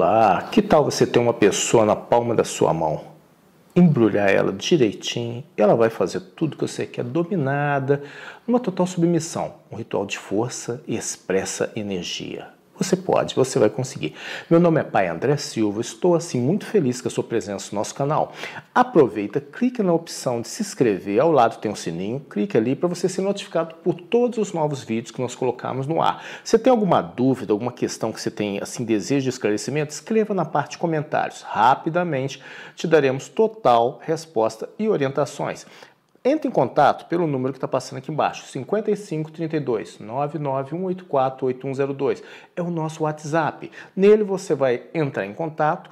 Olá, que tal você ter uma pessoa na palma da sua mão? Embrulhar ela direitinho, ela vai fazer tudo que você quer, é dominada, numa total submissão. Um ritual de força e expressa energia. Você pode, você vai conseguir. Meu nome é Pai André Silva, estou assim muito feliz com a sua presença no nosso canal. Aproveita, clique na opção de se inscrever, ao lado tem um sininho, clique ali para você ser notificado por todos os novos vídeos que nós colocamos no ar. Você tem alguma dúvida, alguma questão que você tem assim desejo de esclarecimento, escreva na parte de comentários. Rapidamente te daremos total resposta e orientações. Entre em contato pelo número que está passando aqui embaixo, 5532 99184 8102. É o nosso WhatsApp. Nele você vai entrar em contato,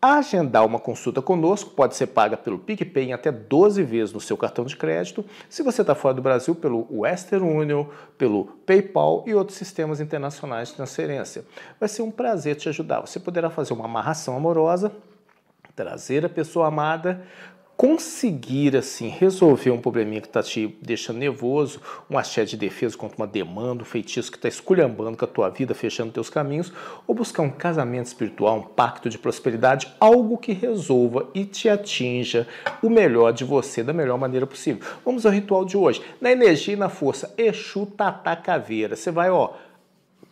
agendar uma consulta conosco, pode ser paga pelo PicPay em até 12 vezes no seu cartão de crédito. Se você está fora do Brasil, pelo Western Union, pelo PayPal e outros sistemas internacionais de transferência. Vai ser um prazer te ajudar. Você poderá fazer uma amarração amorosa, trazer a pessoa amada conseguir assim resolver um probleminha que está te deixando nervoso, um axé de defesa contra uma demanda, um feitiço que está esculhambando com a tua vida, fechando teus caminhos, ou buscar um casamento espiritual, um pacto de prosperidade, algo que resolva e te atinja o melhor de você da melhor maneira possível. Vamos ao ritual de hoje. Na energia e na força, Exu Tata Caveira. Você vai, ó,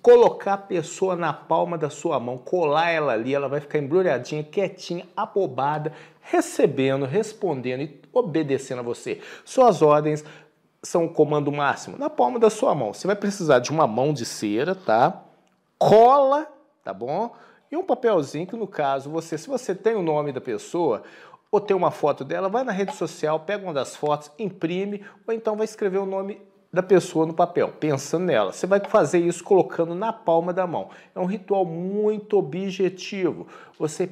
colocar a pessoa na palma da sua mão, colar ela ali, ela vai ficar embrulhadinha, quietinha, abobada, recebendo, respondendo e obedecendo a você. Suas ordens são o comando máximo na palma da sua mão. Você vai precisar de uma mão de cera, tá? Cola, tá bom? E um papelzinho que no caso você, se você tem o nome da pessoa, ou tem uma foto dela, vai na rede social, pega uma das fotos, imprime, ou então vai escrever o nome da pessoa no papel, pensando nela. Você vai fazer isso colocando na palma da mão. É um ritual muito objetivo. Você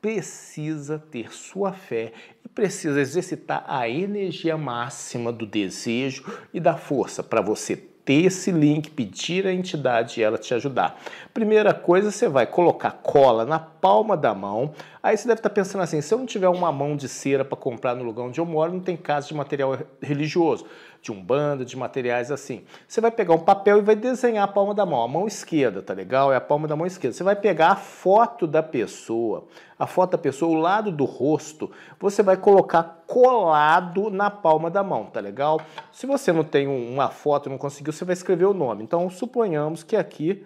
precisa ter sua fé e precisa exercitar a energia máxima do desejo e da força para você ter esse link, pedir à entidade e ela te ajudar. Primeira coisa, você vai colocar cola na palma da mão, Aí você deve estar tá pensando assim: se eu não tiver uma mão de cera para comprar no lugar onde eu moro, não tem casa de material religioso, de umbanda, de materiais assim. Você vai pegar um papel e vai desenhar a palma da mão, a mão esquerda, tá legal? É a palma da mão esquerda. Você vai pegar a foto da pessoa, a foto da pessoa, o lado do rosto, você vai colocar colado na palma da mão, tá legal? Se você não tem uma foto, não conseguiu, você vai escrever o nome. Então suponhamos que aqui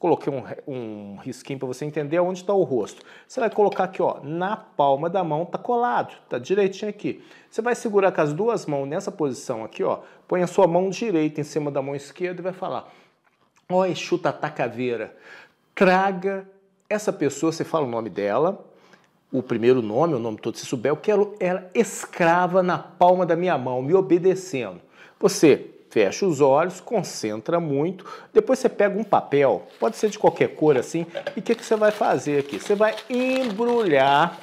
Coloquei um, um risquinho para você entender onde está o rosto. Você vai colocar aqui, ó, na palma da mão, tá colado, tá direitinho aqui. Você vai segurar com as duas mãos nessa posição aqui, ó. Põe a sua mão direita em cima da mão esquerda e vai falar: Ó, a caveira, traga essa pessoa, você fala o nome dela, o primeiro nome, o nome todo, se souber, eu quero ela escrava na palma da minha mão, me obedecendo. Você fecha os olhos, concentra muito, depois você pega um papel, pode ser de qualquer cor assim, e o que, que você vai fazer aqui? Você vai embrulhar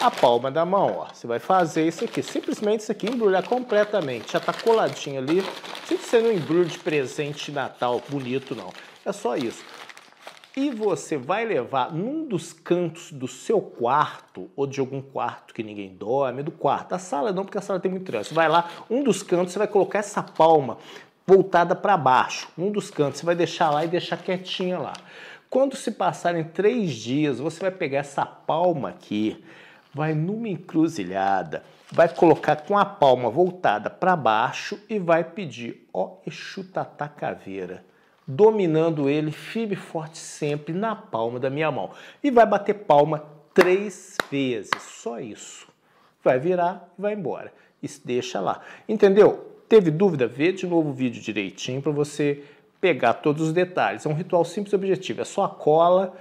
a palma da mão, ó. Você vai fazer isso aqui, simplesmente isso aqui, embrulhar completamente. Já tá coladinho ali. Tem que ser um embrulho de presente de Natal bonito, não. É só isso e você vai levar num dos cantos do seu quarto, ou de algum quarto que ninguém dorme, do quarto, a sala não, porque a sala tem muito trânsito. Você vai lá, um dos cantos, você vai colocar essa palma voltada para baixo, um dos cantos, você vai deixar lá e deixar quietinha lá. Quando se passarem três dias, você vai pegar essa palma aqui, vai numa encruzilhada, vai colocar com a palma voltada para baixo e vai pedir, ó, oh, Exu Tatá Caveira dominando ele firme e forte sempre na palma da minha mão. E vai bater palma três vezes, só isso. Vai virar e vai embora. Isso deixa lá. Entendeu? Teve dúvida? Vê de novo o vídeo direitinho para você pegar todos os detalhes. É um ritual simples e objetivo. É só a cola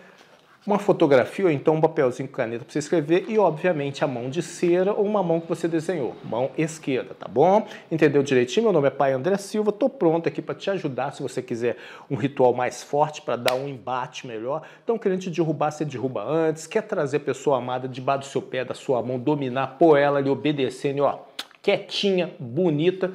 uma fotografia ou então um papelzinho com caneta para você escrever e, obviamente, a mão de cera ou uma mão que você desenhou, mão esquerda, tá bom? Entendeu direitinho? Meu nome é Pai André Silva, tô pronto aqui para te ajudar se você quiser um ritual mais forte para dar um embate melhor. Então, querendo te derrubar, você derruba antes, quer trazer a pessoa amada debaixo do seu pé, da sua mão, dominar, pôr ela ali obedecendo, ó, quietinha, bonita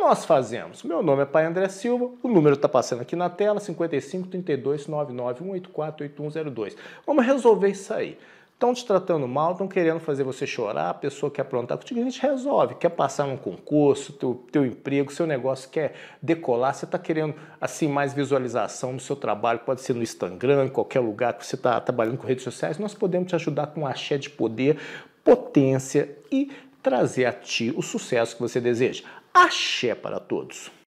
nós fazemos? Meu nome é Pai André Silva, o número está passando aqui na tela, 55 32 99 184 8102. Vamos resolver isso aí. Estão te tratando mal, estão querendo fazer você chorar, a pessoa quer aprontar contigo, a gente resolve. Quer passar num concurso, teu, teu emprego, seu negócio quer decolar, você está querendo assim mais visualização no seu trabalho, pode ser no Instagram, em qualquer lugar que você está trabalhando com redes sociais, nós podemos te ajudar com um axé de poder, potência e trazer a ti o sucesso que você deseja axé para todos.